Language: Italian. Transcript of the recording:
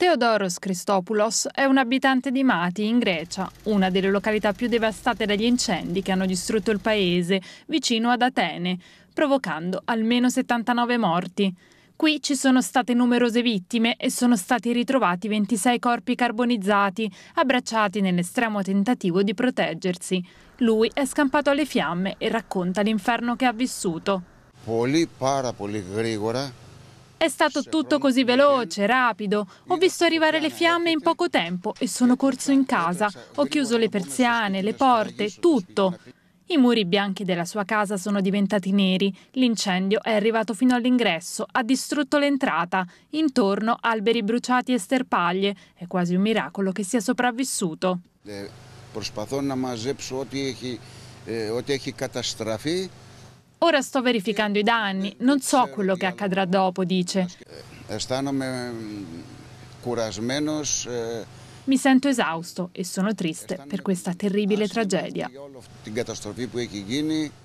Teodoros Christopoulos è un abitante di Mati, in Grecia, una delle località più devastate dagli incendi che hanno distrutto il paese, vicino ad Atene, provocando almeno 79 morti. Qui ci sono state numerose vittime e sono stati ritrovati 26 corpi carbonizzati, abbracciati nell'estremo tentativo di proteggersi. Lui è scampato alle fiamme e racconta l'inferno che ha vissuto. Πολύ, πάρα πολύ γρήγορα è stato tutto così veloce, rapido. Ho visto arrivare le fiamme in poco tempo e sono corso in casa. Ho chiuso le persiane, le porte, tutto. I muri bianchi della sua casa sono diventati neri. L'incendio è arrivato fino all'ingresso, ha distrutto l'entrata. Intorno alberi bruciati e sterpaglie. È quasi un miracolo che sia sopravvissuto. Προσπαθώ να μαζέψω ό,τι έχει, che ό,τι έχει καταστραφεί Ora sto verificando i danni, non so quello che accadrà dopo, dice. Mi sento esausto e sono triste per questa terribile tragedia.